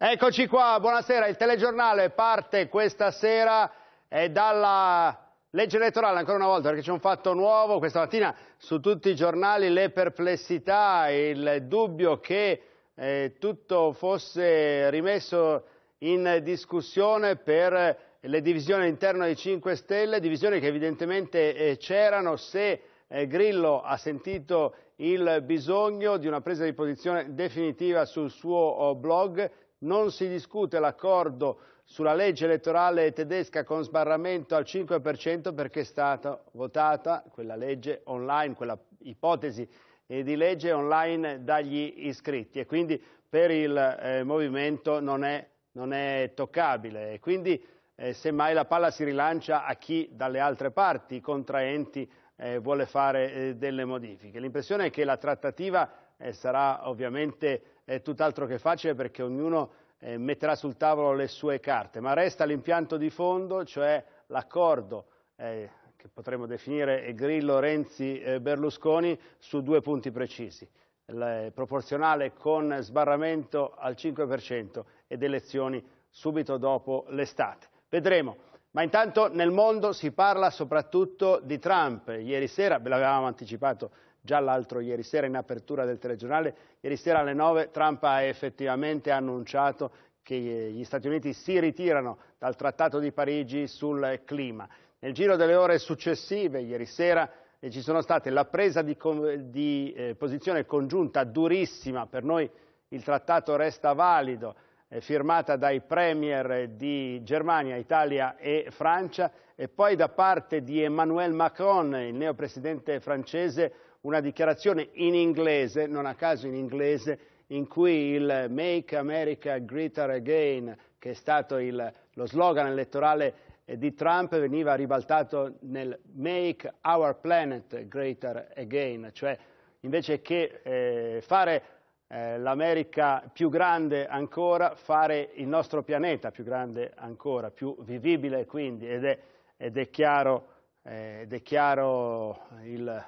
Eccoci qua, buonasera, il telegiornale parte questa sera dalla legge elettorale ancora una volta perché c'è un fatto nuovo, questa mattina su tutti i giornali le perplessità, il dubbio che eh, tutto fosse rimesso in discussione per le divisioni all'interno dei 5 Stelle, divisioni che evidentemente eh, c'erano se eh, Grillo ha sentito il bisogno di una presa di posizione definitiva sul suo oh, blog, non si discute l'accordo sulla legge elettorale tedesca con sbarramento al 5% perché è stata votata quella legge online, quella ipotesi di legge online dagli iscritti e quindi per il eh, movimento non è, non è, toccabile e quindi eh, semmai la palla si rilancia a chi dalle altre parti, i contraenti, eh, vuole fare eh, delle modifiche. L'impressione è che la trattativa eh, sarà ovviamente è tutt'altro che facile perché ognuno eh, metterà sul tavolo le sue carte, ma resta l'impianto di fondo, cioè l'accordo eh, che potremmo definire Grillo, Renzi, eh, Berlusconi su due punti precisi, eh, proporzionale con sbarramento al 5% ed elezioni subito dopo l'estate. Vedremo. Ma intanto nel mondo si parla soprattutto di Trump. Ieri sera, ve l'avevamo anticipato già l'altro ieri sera in apertura del telegiornale, ieri sera alle 9 Trump ha effettivamente annunciato che gli Stati Uniti si ritirano dal Trattato di Parigi sul clima. Nel giro delle ore successive, ieri sera, eh, ci sono state la presa di, di eh, posizione congiunta durissima, per noi il trattato resta valido, eh, firmata dai premier di Germania, Italia e Francia e poi da parte di Emmanuel Macron, il neopresidente francese, una dichiarazione in inglese, non a caso in inglese, in cui il Make America Greater Again, che è stato il, lo slogan elettorale eh, di Trump, veniva ribaltato nel Make Our Planet Greater Again, cioè invece che eh, fare eh, l'America più grande ancora, fare il nostro pianeta più grande ancora, più vivibile quindi, ed è, ed è chiaro, eh, ed è chiaro il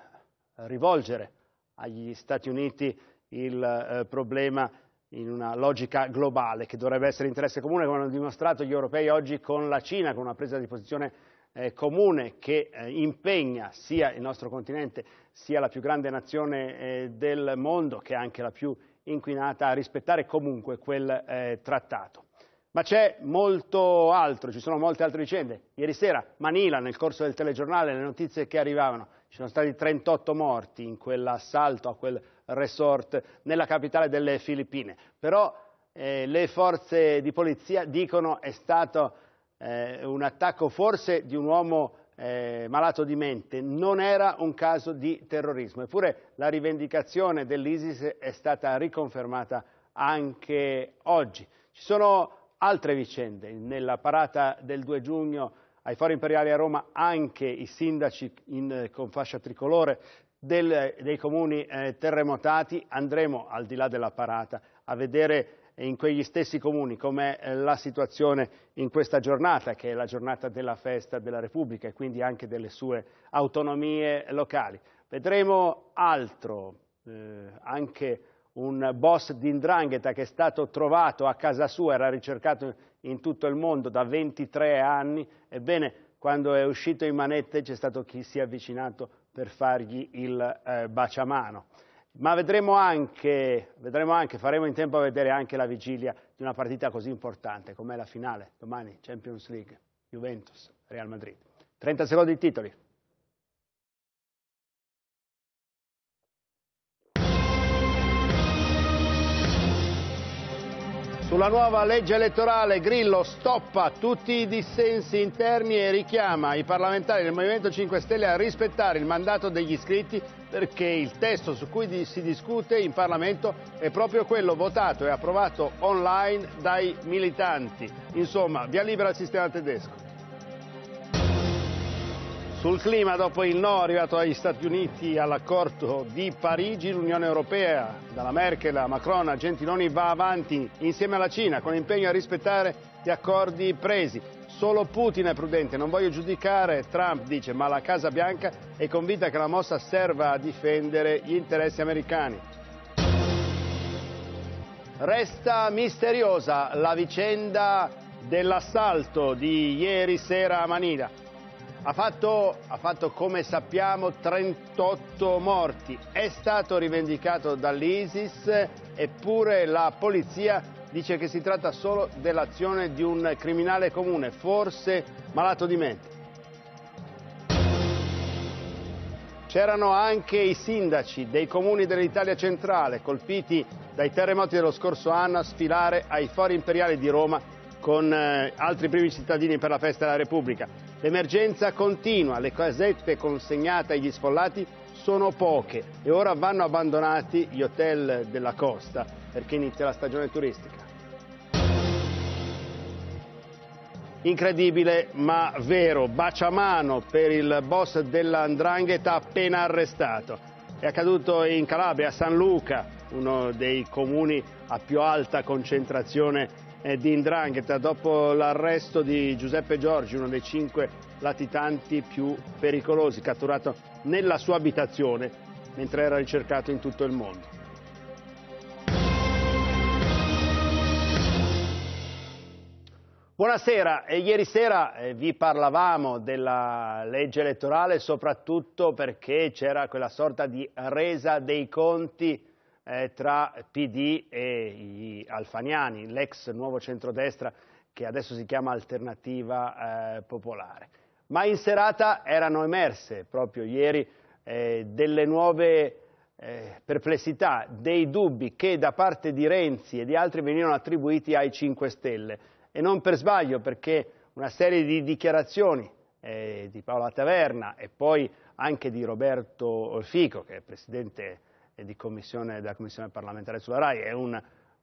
rivolgere agli Stati Uniti il eh, problema in una logica globale che dovrebbe essere interesse comune come hanno dimostrato gli europei oggi con la Cina, con una presa di posizione eh, comune che eh, impegna sia il nostro continente sia la più grande nazione eh, del mondo che è anche la più inquinata a rispettare comunque quel eh, trattato. Ma c'è molto altro, ci sono molte altre vicende. Ieri sera Manila nel corso del telegiornale le notizie che arrivavano ci sono stati 38 morti in quell'assalto a quel resort nella capitale delle Filippine. Però eh, le forze di polizia dicono che è stato eh, un attacco forse di un uomo eh, malato di mente, non era un caso di terrorismo. Eppure la rivendicazione dell'ISIS è stata riconfermata anche oggi. Ci sono altre vicende. Nella parata del 2 giugno ai fori imperiali a Roma anche i sindaci in, con fascia tricolore del, dei comuni eh, terremotati, andremo al di là della parata a vedere in quegli stessi comuni com'è eh, la situazione in questa giornata, che è la giornata della festa della Repubblica e quindi anche delle sue autonomie locali. Vedremo altro, eh, anche un boss di Indrangheta che è stato trovato a casa sua, era ricercato in tutto il mondo da 23 anni, ebbene quando è uscito in manette c'è stato chi si è avvicinato per fargli il eh, baciamano. Ma vedremo anche, vedremo anche, faremo in tempo a vedere anche la vigilia di una partita così importante com'è la finale, domani Champions League, Juventus, Real Madrid. 30 secondi di titoli. Sulla nuova legge elettorale Grillo stoppa tutti i dissensi interni e richiama i parlamentari del Movimento 5 Stelle a rispettare il mandato degli iscritti perché il testo su cui si discute in Parlamento è proprio quello votato e approvato online dai militanti. Insomma, via libera al sistema tedesco. Sul clima, dopo il no arrivato dagli Stati Uniti all'accordo di Parigi, l'Unione Europea, dalla Merkel a Macron a Gentiloni, va avanti insieme alla Cina con impegno a rispettare gli accordi presi. Solo Putin è prudente, non voglio giudicare, Trump dice, ma la Casa Bianca è convinta che la mossa serva a difendere gli interessi americani. Resta misteriosa la vicenda dell'assalto di ieri sera a Manila. Ha fatto, ha fatto, come sappiamo 38 morti, è stato rivendicato dall'ISIS eppure la polizia dice che si tratta solo dell'azione di un criminale comune, forse malato di mente. C'erano anche i sindaci dei comuni dell'Italia centrale colpiti dai terremoti dello scorso anno a sfilare ai fori imperiali di Roma con eh, altri primi cittadini per la festa della Repubblica. L'emergenza continua, le casette consegnate agli sfollati sono poche e ora vanno abbandonati gli hotel della costa perché inizia la stagione turistica. Incredibile ma vero, baciamano per il boss dell'Andrangheta appena arrestato. È accaduto in Calabria, a San Luca, uno dei comuni a più alta concentrazione eh, di Indrangheta dopo l'arresto di Giuseppe Giorgi, uno dei cinque latitanti più pericolosi, catturato nella sua abitazione mentre era ricercato in tutto il mondo. Buonasera, ieri sera eh, vi parlavamo della legge elettorale soprattutto perché c'era quella sorta di resa dei conti eh, tra PD e gli alfaniani, l'ex nuovo centrodestra che adesso si chiama Alternativa eh, Popolare. Ma in serata erano emerse proprio ieri eh, delle nuove eh, perplessità, dei dubbi che da parte di Renzi e di altri venivano attribuiti ai 5 Stelle. E non per sbaglio, perché una serie di dichiarazioni eh, di Paola Taverna e poi anche di Roberto Fico, che è presidente di commissione, della Commissione parlamentare sulla RAI, è un eh,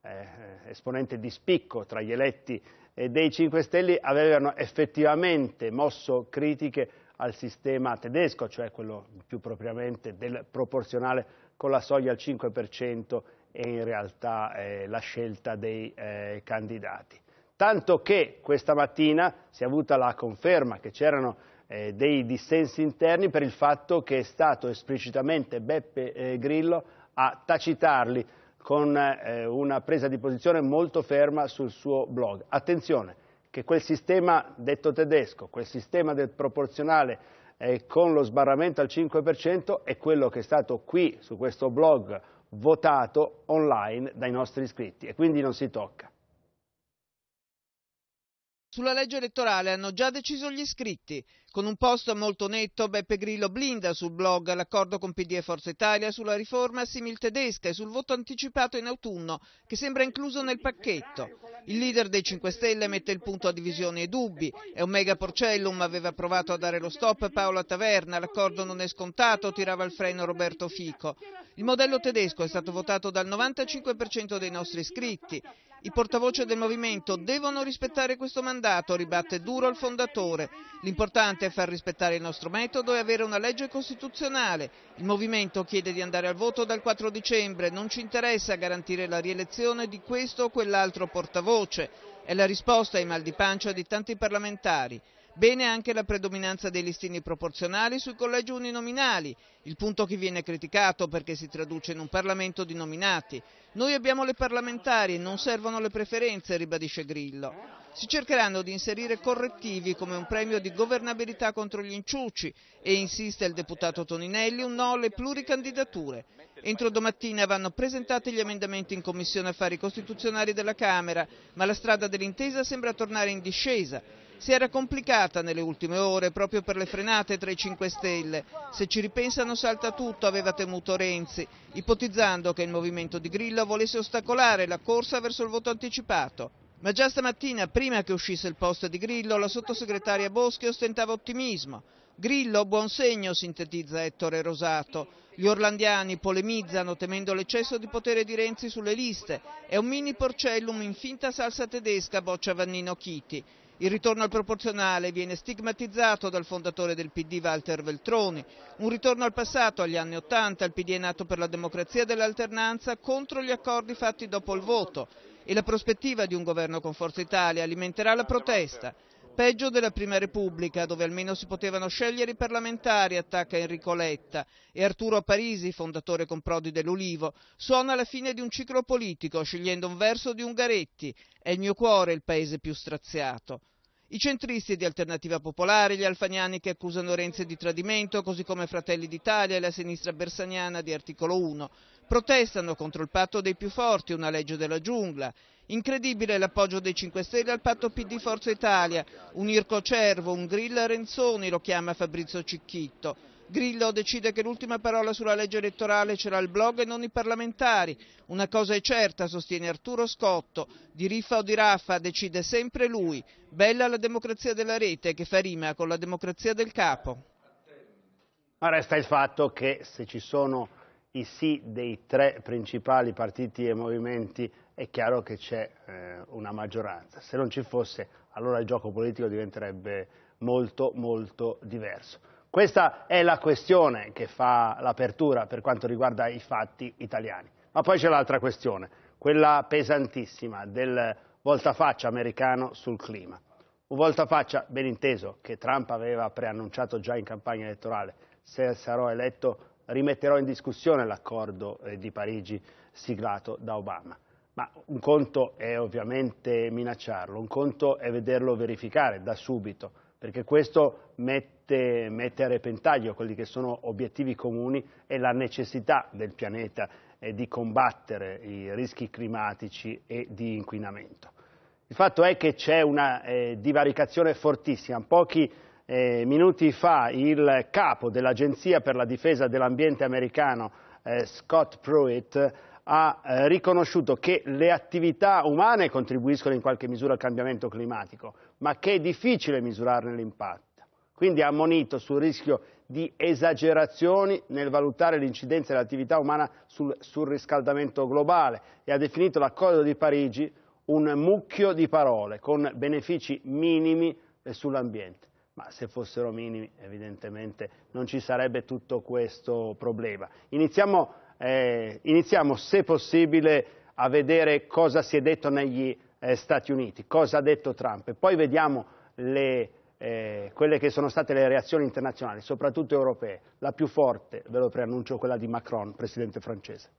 eh esponente di spicco tra gli eletti dei 5 Stelle, avevano effettivamente mosso critiche al sistema tedesco, cioè quello più propriamente del proporzionale con la soglia al 5% e in realtà eh, la scelta dei eh, candidati. Tanto che questa mattina si è avuta la conferma che c'erano eh, dei dissensi interni per il fatto che è stato esplicitamente Beppe eh, Grillo a tacitarli con eh, una presa di posizione molto ferma sul suo blog. Attenzione che quel sistema detto tedesco, quel sistema del proporzionale eh, con lo sbarramento al 5% è quello che è stato qui su questo blog votato online dai nostri iscritti e quindi non si tocca. Sulla legge elettorale hanno già deciso gli iscritti. Con un post molto netto, Beppe Grillo blinda sul blog l'accordo con PD e Forza Italia sulla riforma simil tedesca e sul voto anticipato in autunno, che sembra incluso nel pacchetto. Il leader dei 5 Stelle mette il punto a divisioni e dubbi. È un mega porcellum, aveva provato a dare lo stop Paola Taverna, l'accordo non è scontato, tirava il freno Roberto Fico. Il modello tedesco è stato votato dal 95% dei nostri iscritti. I portavoce del movimento devono rispettare questo mandato, ribatte duro il fondatore. L'importante importante è far rispettare il nostro metodo e avere una legge costituzionale. Il movimento chiede di andare al voto dal 4 dicembre, non ci interessa garantire la rielezione di questo o quell'altro portavoce. È la risposta ai mal di pancia di tanti parlamentari. Bene anche la predominanza dei listini proporzionali sui collegi uninominali, il punto che viene criticato perché si traduce in un Parlamento di nominati. Noi abbiamo le parlamentari, e non servono le preferenze, ribadisce Grillo. Si cercheranno di inserire correttivi come un premio di governabilità contro gli inciuci e insiste il deputato Toninelli un no alle pluricandidature. Entro domattina vanno presentati gli emendamenti in Commissione Affari Costituzionali della Camera, ma la strada dell'intesa sembra tornare in discesa si era complicata nelle ultime ore proprio per le frenate tra i 5 Stelle. Se ci ripensano salta tutto, aveva temuto Renzi, ipotizzando che il movimento di Grillo volesse ostacolare la corsa verso il voto anticipato. Ma già stamattina, prima che uscisse il posto di Grillo, la sottosegretaria Boschi ostentava ottimismo. Grillo, buon segno, sintetizza Ettore Rosato. Gli orlandiani polemizzano temendo l'eccesso di potere di Renzi sulle liste. È un mini porcellum in finta salsa tedesca, boccia Vannino Chiti. Il ritorno al proporzionale viene stigmatizzato dal fondatore del PD Walter Veltroni, un ritorno al passato, agli anni Ottanta, il PD è nato per la democrazia dell'alternanza contro gli accordi fatti dopo il voto e la prospettiva di un governo con Forza Italia alimenterà la protesta. Peggio della Prima Repubblica, dove almeno si potevano scegliere i parlamentari, attacca Enrico Letta. E Arturo Parisi, fondatore con Prodi dell'Ulivo, suona la fine di un ciclo politico, scegliendo un verso di Ungaretti. È il mio cuore il paese più straziato. I centristi di Alternativa Popolare, gli alfaniani che accusano Renzi di tradimento, così come Fratelli d'Italia e la sinistra bersaniana di articolo 1, protestano contro il patto dei più forti, una legge della giungla, Incredibile l'appoggio dei 5 Stelle al patto PD Forza Italia. Un Irco Cervo, un grill Renzoni lo chiama Fabrizio Cicchitto. Grillo decide che l'ultima parola sulla legge elettorale ce l'ha il blog e non i parlamentari. Una cosa è certa, sostiene Arturo Scotto, di riffa o di raffa decide sempre lui. Bella la democrazia della rete che fa rima con la democrazia del capo. Ma resta il fatto che se ci sono i sì dei tre principali partiti e movimenti è chiaro che c'è eh, una maggioranza. Se non ci fosse, allora il gioco politico diventerebbe molto, molto diverso. Questa è la questione che fa l'apertura per quanto riguarda i fatti italiani. Ma poi c'è l'altra questione, quella pesantissima del voltafaccia americano sul clima. Un voltafaccia, ben inteso, che Trump aveva preannunciato già in campagna elettorale. Se sarò eletto rimetterò in discussione l'accordo eh, di Parigi siglato da Obama. Ma un conto è ovviamente minacciarlo, un conto è vederlo verificare da subito, perché questo mette, mette a repentaglio quelli che sono obiettivi comuni e la necessità del pianeta eh, di combattere i rischi climatici e di inquinamento. Il fatto è che c'è una eh, divaricazione fortissima. Pochi eh, minuti fa il capo dell'Agenzia per la difesa dell'ambiente americano, eh, Scott Pruitt, ha eh, riconosciuto che le attività umane contribuiscono in qualche misura al cambiamento climatico, ma che è difficile misurarne l'impatto. Quindi ha ammonito sul rischio di esagerazioni nel valutare l'incidenza dell'attività umana sul, sul riscaldamento globale e ha definito l'accordo di Parigi un mucchio di parole con benefici minimi eh, sull'ambiente. Ma se fossero minimi evidentemente non ci sarebbe tutto questo problema. Iniziamo eh, iniziamo, se possibile, a vedere cosa si è detto negli eh, Stati Uniti, cosa ha detto Trump e poi vediamo le, eh, quelle che sono state le reazioni internazionali, soprattutto europee. La più forte, ve lo preannuncio, quella di Macron, presidente francese.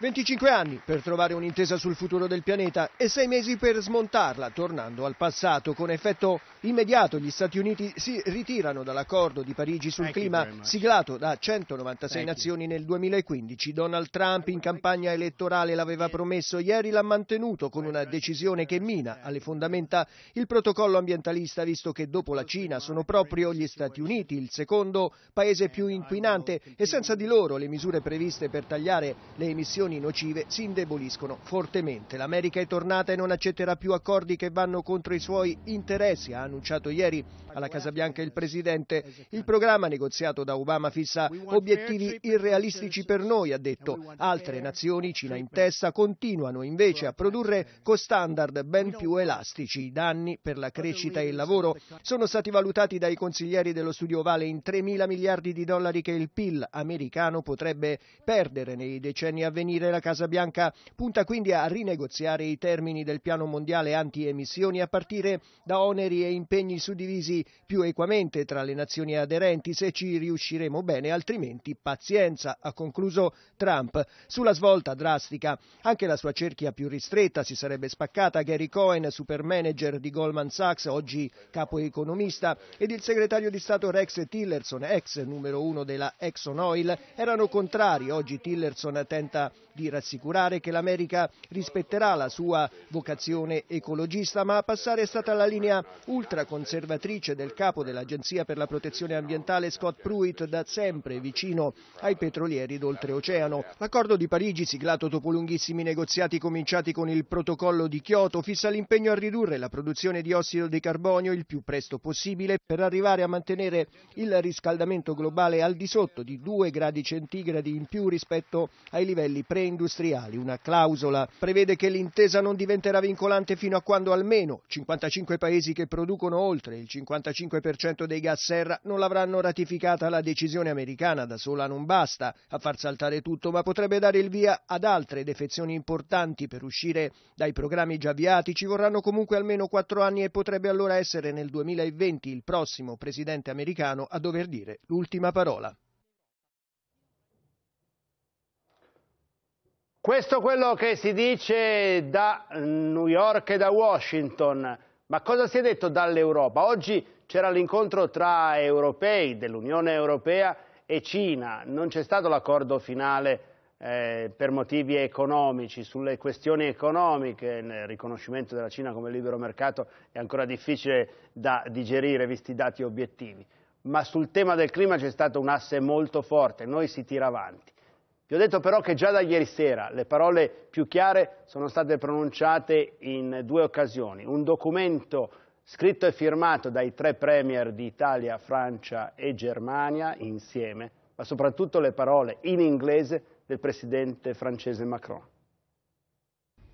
25 anni per trovare un'intesa sul futuro del pianeta e 6 mesi per smontarla, tornando al passato. Con effetto immediato gli Stati Uniti si ritirano dall'accordo di Parigi sul clima siglato da 196 nazioni nel 2015. Donald Trump in campagna elettorale l'aveva promesso, ieri l'ha mantenuto con una decisione che mina alle fondamenta il protocollo ambientalista, visto che dopo la Cina sono proprio gli Stati Uniti il secondo paese più inquinante e senza di loro le misure previste per tagliare le emissioni sanzioni nocive si indeboliscono fortemente. L'America è tornata e non accetterà più accordi che vanno contro i suoi interessi, ha annunciato ieri alla Casa Bianca il Presidente. Il programma negoziato da Obama fissa obiettivi irrealistici per noi, ha detto. Altre nazioni, Cina in testa, continuano invece a produrre con standard ben più elastici. I danni per la crescita e il lavoro sono stati valutati dai consiglieri dello studio Ovale in 3 mila miliardi di dollari che il PIL americano potrebbe perdere nei decenni a venire avvenire, la Casa Bianca punta quindi a rinegoziare i termini del piano mondiale anti-emissioni a partire da oneri e impegni suddivisi più equamente tra le nazioni aderenti. Se ci riusciremo bene, altrimenti pazienza, ha concluso Trump. Sulla svolta drastica, anche la sua cerchia più ristretta si sarebbe spaccata. Gary Cohen, super manager di Goldman Sachs, oggi capo economista, ed il segretario di Stato Rex Tillerson, ex numero uno della Exxon Oil, erano contrari. Oggi Tillerson tenta di rassicurare che l'America rispetterà la sua vocazione ecologista, ma a passare è stata la linea ultraconservatrice del capo dell'Agenzia per la protezione ambientale Scott Pruitt, da sempre vicino ai petrolieri d'oltreoceano. L'accordo di Parigi, siglato dopo lunghissimi negoziati cominciati con il protocollo di Kyoto, fissa l'impegno a ridurre la produzione di ossido di carbonio il più presto possibile per arrivare a mantenere il riscaldamento globale al di sotto di 2 gradi centigradi in più rispetto ai livelli pre industriali. Una clausola prevede che l'intesa non diventerà vincolante fino a quando almeno 55 paesi che producono oltre il 55% dei gas serra non l'avranno ratificata la decisione americana da sola non basta a far saltare tutto, ma potrebbe dare il via ad altre defezioni importanti per uscire dai programmi già avviati. Ci vorranno comunque almeno quattro anni e potrebbe allora essere nel 2020 il prossimo presidente americano a dover dire l'ultima parola. Questo è quello che si dice da New York e da Washington, ma cosa si è detto dall'Europa? Oggi c'era l'incontro tra europei dell'Unione Europea e Cina, non c'è stato l'accordo finale eh, per motivi economici, sulle questioni economiche, il riconoscimento della Cina come libero mercato è ancora difficile da digerire visti i dati obiettivi, ma sul tema del clima c'è stato un asse molto forte, noi si tira avanti. Vi ho detto però che già da ieri sera le parole più chiare sono state pronunciate in due occasioni. Un documento scritto e firmato dai tre premier di Italia, Francia e Germania insieme, ma soprattutto le parole in inglese del presidente francese Macron.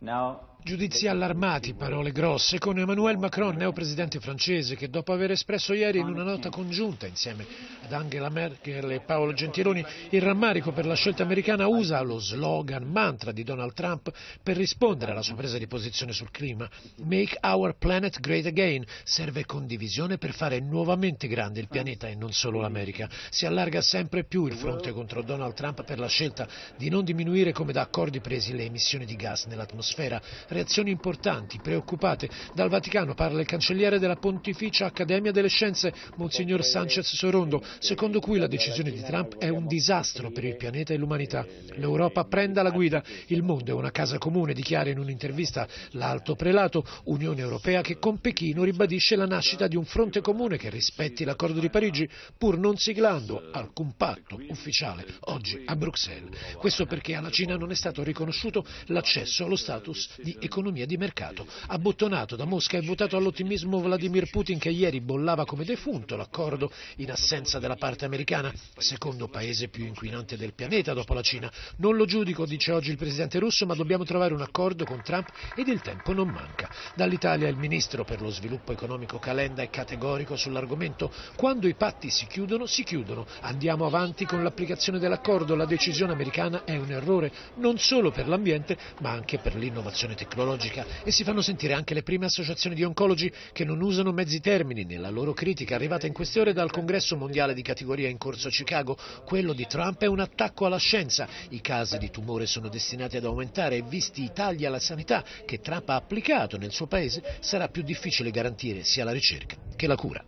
Now Giudizi allarmati, parole grosse, con Emmanuel Macron, neopresidente francese, che dopo aver espresso ieri in una nota congiunta insieme ad Angela Merkel e Paolo Gentiloni il rammarico per la scelta americana usa lo slogan mantra di Donald Trump per rispondere alla sua presa di posizione sul clima. Make our planet great again. Serve condivisione per fare nuovamente grande il pianeta e non solo l'America. Si allarga sempre più il fronte contro Donald Trump per la scelta di non diminuire come da accordi presi le emissioni di gas nell'atmosfera reazioni importanti, preoccupate. Dal Vaticano parla il cancelliere della Pontificia Accademia delle Scienze, Monsignor Sanchez Sorondo, secondo cui la decisione di Trump è un disastro per il pianeta e l'umanità. L'Europa prenda la guida, il mondo è una casa comune, dichiara in un'intervista l'alto prelato, Unione Europea che con Pechino ribadisce la nascita di un fronte comune che rispetti l'accordo di Parigi, pur non siglando alcun patto ufficiale oggi a Bruxelles. Questo perché alla Cina non è stato riconosciuto l'accesso allo status di economia di mercato. Abbottonato da Mosca e votato all'ottimismo Vladimir Putin che ieri bollava come defunto l'accordo in assenza della parte americana, secondo paese più inquinante del pianeta dopo la Cina. Non lo giudico, dice oggi il presidente russo, ma dobbiamo trovare un accordo con Trump ed il tempo non manca. Dall'Italia il ministro per lo sviluppo economico Calenda è categorico sull'argomento. Quando i patti si chiudono, si chiudono. Andiamo avanti con l'applicazione dell'accordo. La decisione americana è un errore non solo per l'ambiente, ma anche per l'innovazione tecnologica tecnologica e si fanno sentire anche le prime associazioni di oncologi che non usano mezzi termini nella loro critica arrivata in queste ore dal congresso mondiale di categoria in corso a Chicago. Quello di Trump è un attacco alla scienza. I casi di tumore sono destinati ad aumentare e visti i tagli alla sanità che Trump ha applicato nel suo paese sarà più difficile garantire sia la ricerca che la cura.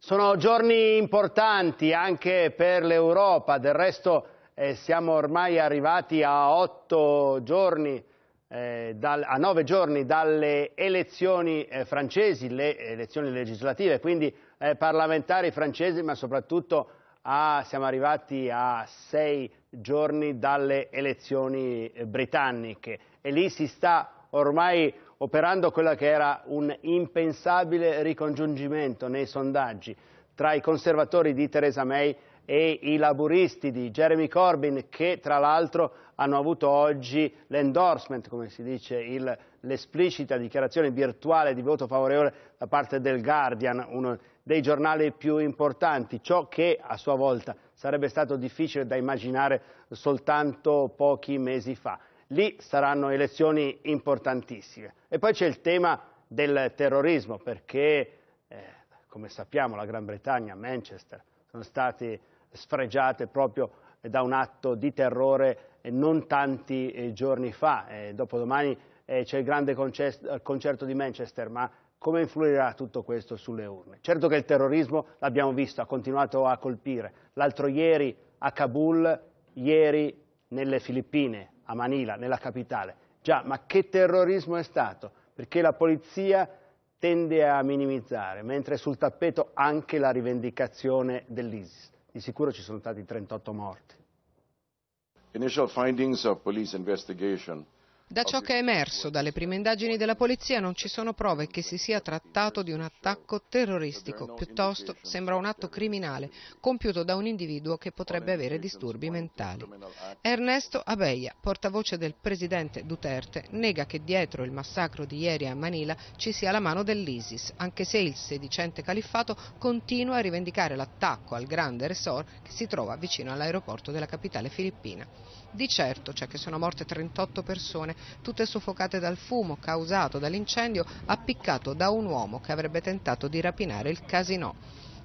Sono giorni importanti anche per l'Europa, del resto eh, siamo ormai arrivati a otto giorni eh, dal, a nove giorni dalle elezioni eh, francesi, le elezioni legislative, quindi eh, parlamentari francesi, ma soprattutto a, siamo arrivati a sei giorni dalle elezioni eh, britanniche e lì si sta ormai operando quello che era un impensabile ricongiungimento nei sondaggi tra i conservatori di Theresa May e i laburisti di Jeremy Corbyn che tra l'altro hanno avuto oggi l'endorsement, come si dice, l'esplicita dichiarazione virtuale di voto favorevole da parte del Guardian, uno dei giornali più importanti, ciò che a sua volta sarebbe stato difficile da immaginare soltanto pochi mesi fa. Lì saranno elezioni importantissime. E poi c'è il tema del terrorismo, perché eh, come sappiamo la Gran Bretagna, Manchester, sono stati sfregiate proprio da un atto di terrore eh, non tanti eh, giorni fa. Eh, dopodomani c'è il grande concerto di Manchester, ma come influirà tutto questo sulle urne? Certo che il terrorismo, l'abbiamo visto, ha continuato a colpire. L'altro ieri a Kabul, ieri nelle Filippine, a Manila, nella capitale. Già, ma che terrorismo è stato? Perché la polizia tende a minimizzare, mentre sul tappeto anche la rivendicazione dell'ISIS di sicuro ci sono stati 38 morti. Initial findings of police investigation da ciò che è emerso dalle prime indagini della polizia non ci sono prove che si sia trattato di un attacco terroristico, piuttosto sembra un atto criminale compiuto da un individuo che potrebbe avere disturbi mentali. Ernesto Abeia, portavoce del presidente Duterte, nega che dietro il massacro di ieri a Manila ci sia la mano dell'ISIS, anche se il sedicente califfato continua a rivendicare l'attacco al grande resort che si trova vicino all'aeroporto della capitale filippina. Di certo c'è cioè, che sono morte 38 persone, tutte soffocate dal fumo causato dall'incendio appiccato da un uomo che avrebbe tentato di rapinare il casino.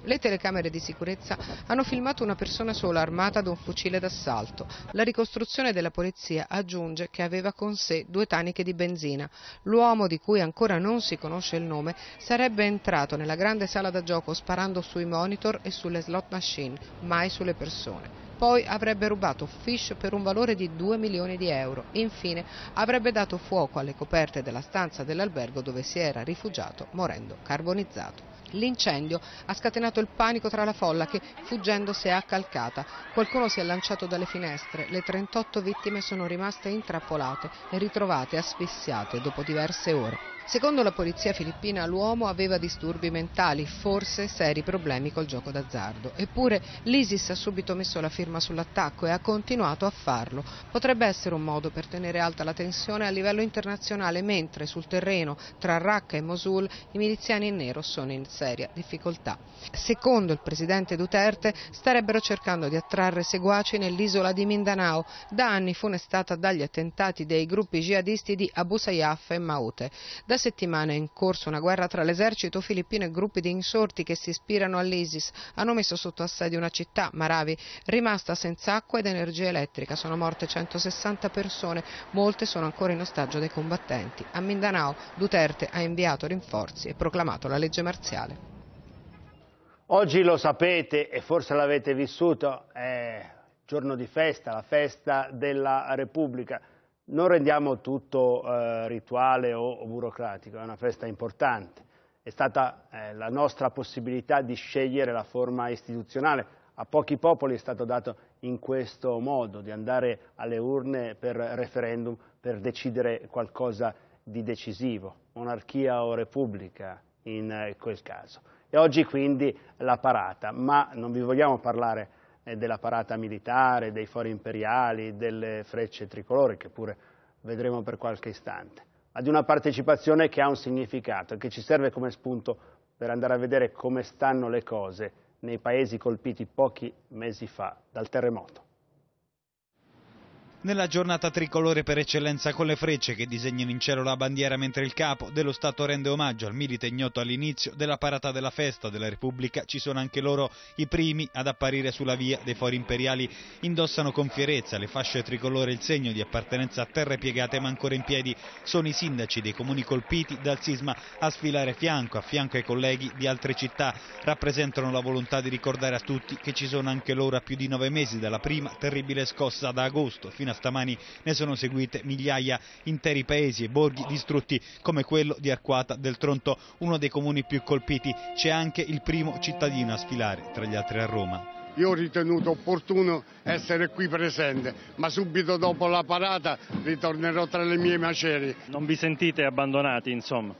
Le telecamere di sicurezza hanno filmato una persona sola armata da un fucile d'assalto. La ricostruzione della polizia aggiunge che aveva con sé due taniche di benzina. L'uomo, di cui ancora non si conosce il nome, sarebbe entrato nella grande sala da gioco sparando sui monitor e sulle slot machine, mai sulle persone. Poi avrebbe rubato Fish per un valore di 2 milioni di euro. Infine avrebbe dato fuoco alle coperte della stanza dell'albergo dove si era rifugiato, morendo carbonizzato. L'incendio ha scatenato il panico tra la folla che, fuggendo, si è accalcata. Qualcuno si è lanciato dalle finestre. Le 38 vittime sono rimaste intrappolate e ritrovate asfissiate dopo diverse ore. Secondo la polizia filippina l'uomo aveva disturbi mentali, forse seri problemi col gioco d'azzardo. Eppure l'ISIS ha subito messo la firma sull'attacco e ha continuato a farlo. Potrebbe essere un modo per tenere alta la tensione a livello internazionale, mentre sul terreno tra Raqqa e Mosul i miliziani in nero sono in seria difficoltà. Secondo il presidente Duterte starebbero cercando di attrarre seguaci nell'isola di Mindanao, da anni funestata dagli attentati dei gruppi jihadisti di Abu Sayyaf e Maute. Da settimane è in corso una guerra tra l'esercito filippino e gruppi di insorti che si ispirano all'ISIS. Hanno messo sotto assedio una città, Maravi, rimasta senza acqua ed energia elettrica. Sono morte 160 persone, molte sono ancora in ostaggio dei combattenti. A Mindanao Duterte ha inviato rinforzi e proclamato la legge marziale. Oggi lo sapete e forse l'avete vissuto, è giorno di festa, la festa della Repubblica non rendiamo tutto eh, rituale o, o, burocratico, è una festa importante. È stata eh, la nostra possibilità di scegliere la forma istituzionale. A pochi popoli è stato dato in questo modo, di andare alle urne per referendum per decidere qualcosa di decisivo, monarchia o repubblica in eh, quel caso. E oggi quindi la parata, ma non vi vogliamo parlare della parata militare, dei fori imperiali, delle frecce tricolori, che pure vedremo per qualche istante, ma di una partecipazione che ha un significato e che ci serve come spunto per andare a vedere come stanno le cose nei paesi colpiti pochi mesi fa dal terremoto. Nella giornata tricolore per eccellenza con le frecce che disegnano in cielo la bandiera mentre il capo dello Stato rende omaggio al milite ignoto all'inizio della parata della festa della Repubblica, ci sono anche loro i primi ad apparire sulla via dei fori imperiali. Indossano con fierezza le fasce tricolore, il segno di appartenenza a terre piegate ma ancora in piedi. Sono i sindaci dei comuni colpiti dal sisma a sfilare fianco a fianco ai colleghi di altre città. Rappresentano la volontà di ricordare a tutti che ci sono anche loro a più di nove mesi dalla prima terribile scossa da agosto fino a mattina, stamani ne sono seguite migliaia interi paesi e borghi distrutti come quello di Arquata del Tronto, uno dei comuni più colpiti. C'è anche il primo cittadino a sfilare tra gli altri a Roma. Io ho ritenuto opportuno essere qui presente, ma subito dopo la parata ritornerò tra le mie macerie. Non vi sentite abbandonati, insomma?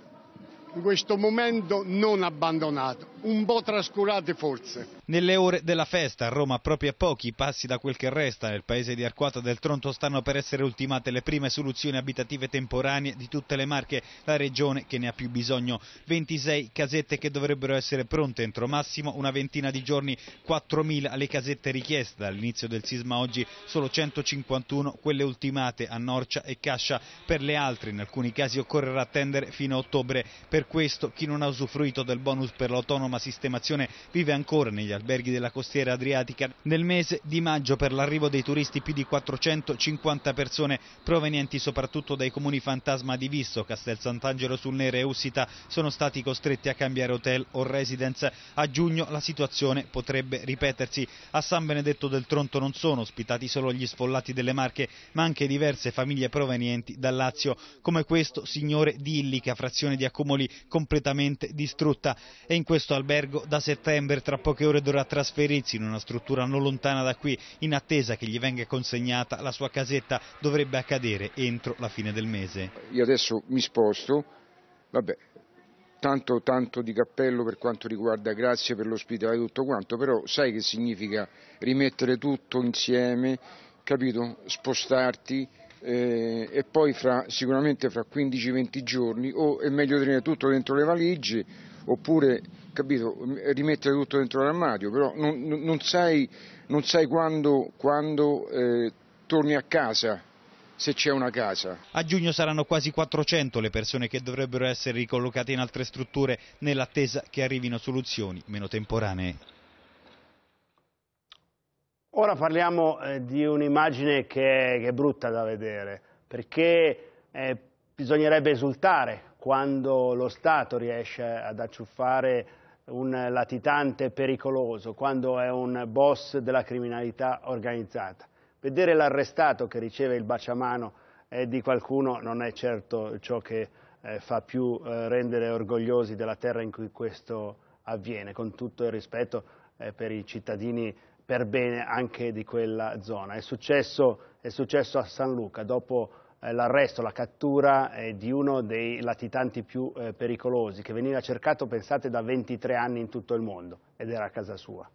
In questo momento non abbandonato, un po' trascurate forse. Nelle ore della festa a Roma, proprio a pochi passi da quel che resta nel paese di Arquata del Tronto, stanno per essere ultimate le prime soluzioni abitative temporanee di tutte le Marche, la regione che ne ha più bisogno. 26 casette che dovrebbero essere pronte entro massimo una ventina di giorni, 4.000 le casette richieste dall'inizio del sisma oggi, solo 151 quelle ultimate a Norcia e Cascia. Per le altre in alcuni casi occorrerà attendere fino a ottobre. Per questo chi non ha usufruito del bonus per l'autonomo autonoma sistemazione vive ancora negli alberghi della costiera adriatica. Nel mese di maggio per l'arrivo dei turisti più di 450 persone provenienti soprattutto dai comuni fantasma di Visto, Castel Sant'Angelo sul Nere e Ussita sono stati costretti a cambiare hotel o residence. A giugno la situazione potrebbe ripetersi. A San Benedetto del Tronto non sono ospitati solo gli sfollati delle Marche, ma anche diverse famiglie provenienti dal Lazio, come questo signore di Illica, frazione di Accumoli completamente distrutta. E in questo all'albergo da settembre, tra poche ore dovrà trasferirsi in una struttura non lontana da qui, in attesa che gli venga consegnata la sua casetta, dovrebbe accadere entro la fine del mese. Io adesso mi sposto, vabbè, tanto tanto di cappello per quanto riguarda grazie per l'ospitalità e tutto quanto, però sai che significa rimettere tutto insieme, capito? Spostarti eh, e poi fra, sicuramente fra 15-20 giorni o è meglio tenere tutto dentro le valigie oppure capito, rimettere tutto dentro l'armadio, però non, non, sai, non sai, quando, quando eh, torni a casa se c'è una casa. A giugno saranno quasi 400 le persone che dovrebbero essere ricollocate in altre strutture nell'attesa che arrivino soluzioni meno temporanee. Ora parliamo eh, di un'immagine che, che, è brutta da vedere, perché eh, bisognerebbe esultare quando lo Stato riesce ad acciuffare un latitante pericoloso, quando è un boss della criminalità organizzata. Vedere l'arrestato che riceve il baciamano eh, di qualcuno non è certo ciò che eh, fa più eh, rendere orgogliosi della terra in cui questo avviene, con tutto il rispetto eh, per i cittadini per bene anche di quella zona. È successo, è successo a San Luca, dopo eh, l'arresto, la cattura eh, di uno dei latitanti più eh, pericolosi che veniva cercato, pensate, da 23 anni in tutto il mondo ed era a casa sua.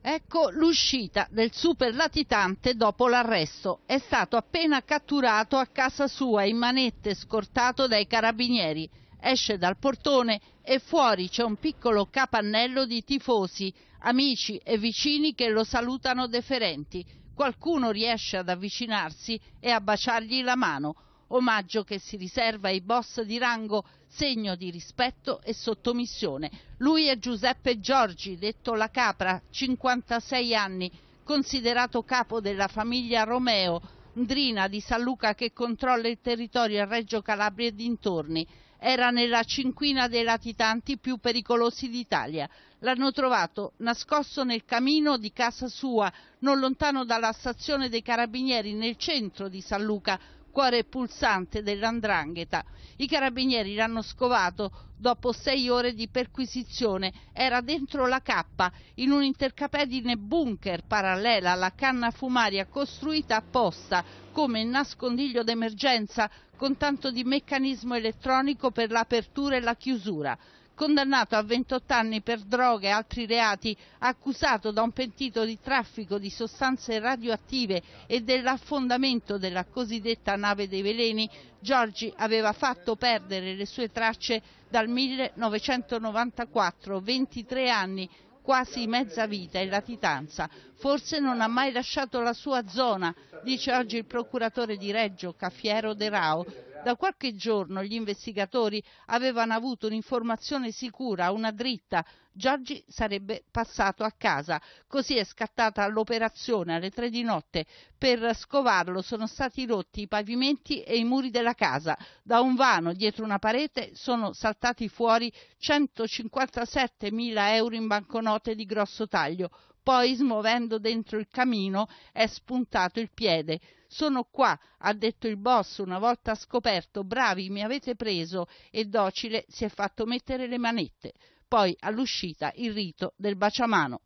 Ecco l'uscita del super latitante dopo l'arresto. È stato appena catturato a casa sua in manette, scortato dai carabinieri esce dal portone e fuori c'è un piccolo capannello di tifosi, amici e vicini che lo salutano deferenti. Qualcuno riesce ad avvicinarsi e a baciargli la mano, omaggio che si riserva ai boss di rango, segno di rispetto e sottomissione. Lui è Giuseppe Giorgi, detto La Capra, 56 anni, considerato capo della famiglia Romeo, Ndrina di San Luca che controlla il territorio a Reggio Calabria e dintorni era nella cinquina dei latitanti più pericolosi d'Italia. L'hanno trovato nascosto nel camino di casa sua, non lontano dalla stazione dei carabinieri nel centro di San Luca, cuore pulsante dell'andrangheta. I carabinieri l'hanno scovato dopo sei ore di perquisizione. Era dentro la cappa, in un intercapedine bunker parallela alla canna fumaria costruita apposta come nascondiglio d'emergenza con tanto di meccanismo elettronico per l'apertura e la chiusura condannato a 28 anni per droga e altri reati, accusato da un pentito di traffico di sostanze radioattive e dell'affondamento della cosiddetta nave dei veleni, Giorgi aveva fatto perdere le sue tracce dal 1994, 23 anni quasi mezza vita in latitanza, forse non ha mai lasciato la sua zona, dice oggi il procuratore di Reggio Caffiero De Rao. Da qualche giorno gli investigatori avevano avuto un'informazione sicura, una dritta Giorgi sarebbe passato a casa. Così è scattata l'operazione alle tre di notte. Per scovarlo sono stati rotti i pavimenti e i muri della casa. Da un vano dietro una parete sono saltati fuori 157 mila euro in banconote di grosso taglio. Poi, smuovendo dentro il camino, è spuntato il piede. Sono qua, ha detto il boss una volta scoperto. Bravi, mi avete preso. E docile si è fatto mettere le manette poi all'uscita il rito del baciamano.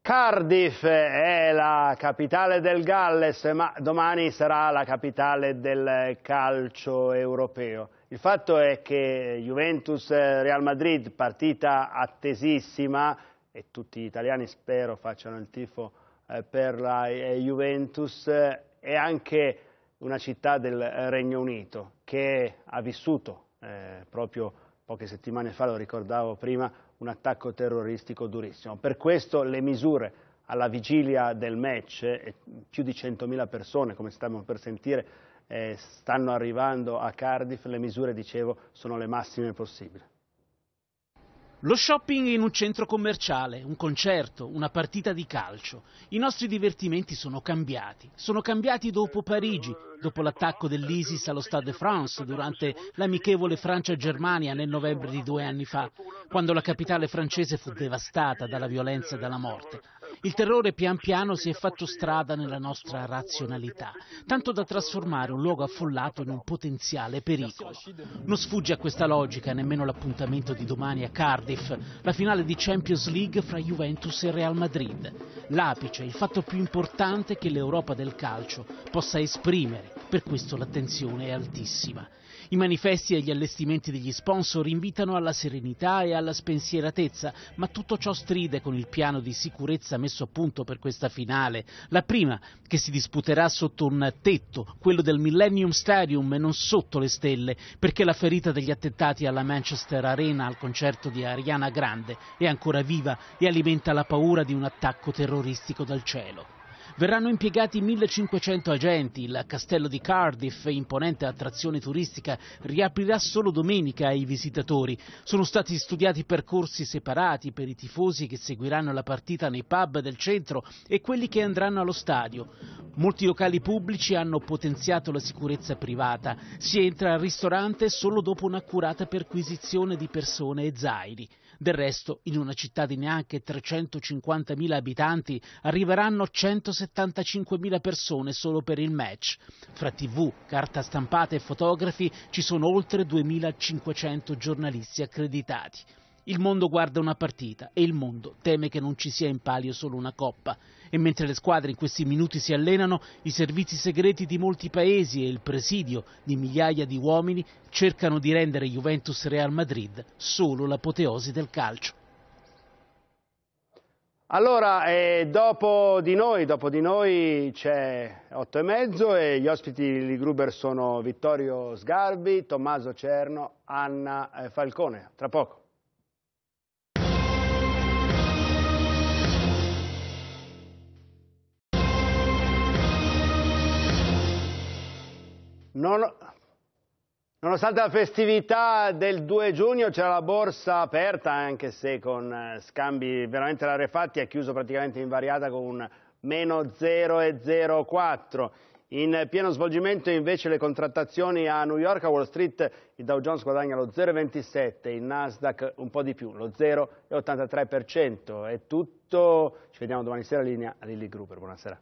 Cardiff è la capitale del Galles, ma domani sarà la capitale del calcio europeo. Il fatto è che Juventus-Real Madrid, partita attesissima, e tutti gli italiani spero facciano il tifo eh, per la eh, Juventus, è anche una città del Regno Unito che ha vissuto eh, proprio poche settimane fa, lo ricordavo prima, un attacco terroristico durissimo. Per questo le misure alla vigilia del match, eh, più di 100.000 persone, come stiamo per sentire, eh, stanno arrivando a Cardiff, le misure, dicevo, sono le massime possibili. Lo shopping in un centro commerciale, un concerto, una partita di calcio. I nostri divertimenti sono cambiati. Sono cambiati dopo Parigi, dopo l'attacco dell'ISIS allo Stade de France durante l'amichevole Francia-Germania nel novembre di due anni fa, quando la capitale francese fu devastata dalla violenza e dalla morte. Il terrore pian piano si è fatto strada nella nostra razionalità, tanto da trasformare un luogo affollato in un potenziale pericolo. Non sfugge a questa logica nemmeno l'appuntamento di domani a Cardiff, la finale di Champions League fra Juventus e Real Madrid. L'apice, il fatto più importante che l'Europa del calcio possa esprimere, per questo l'attenzione è altissima. I manifesti e gli allestimenti degli sponsor invitano alla serenità e alla spensieratezza, ma tutto ciò stride con il piano di sicurezza messo a punto per questa finale. La prima, che si disputerà sotto un tetto, quello del Millennium Stadium e non sotto le stelle, perché la ferita degli attentati alla Manchester Arena al concerto di Ariana Grande è ancora viva e alimenta la paura di un attacco terroristico dal cielo. Verranno impiegati 1500 agenti, il castello di Cardiff, imponente attrazione turistica, riaprirà solo domenica ai visitatori. Sono stati studiati percorsi separati per i tifosi che seguiranno la partita nei pub del centro e quelli che andranno allo stadio. Molti locali pubblici hanno potenziato la sicurezza privata. Si entra al ristorante solo dopo un'accurata perquisizione di persone e zaini. Del resto, in una città di neanche 350.000 abitanti arriveranno 175.000 persone solo per il match. Fra tv, carta stampata e fotografi ci sono oltre 2.500 giornalisti accreditati. Il mondo guarda una partita e il mondo teme che non ci sia in palio solo una coppa. E mentre le squadre in questi minuti si allenano, i servizi segreti di molti paesi e il presidio di migliaia di uomini cercano di rendere Juventus Real Madrid solo l'apoteosi del calcio. Allora, eh, dopo di noi, noi c'è otto e mezzo e gli ospiti di Gruber sono Vittorio Sgarbi, Tommaso Cerno, Anna eh, Falcone. Tra poco. Non, nonostante la festività del 2 giugno c'era la borsa aperta, anche se con eh, scambi veramente rarefatti, ha chiuso praticamente invariata con un meno 0,04. In pieno svolgimento invece le contrattazioni a New York, a Wall Street, il Dow Jones guadagna lo 0,27, il Nasdaq un po' di più, lo 0,83%. È tutto, ci vediamo domani sera in linea a Lilly Gruber, buonasera.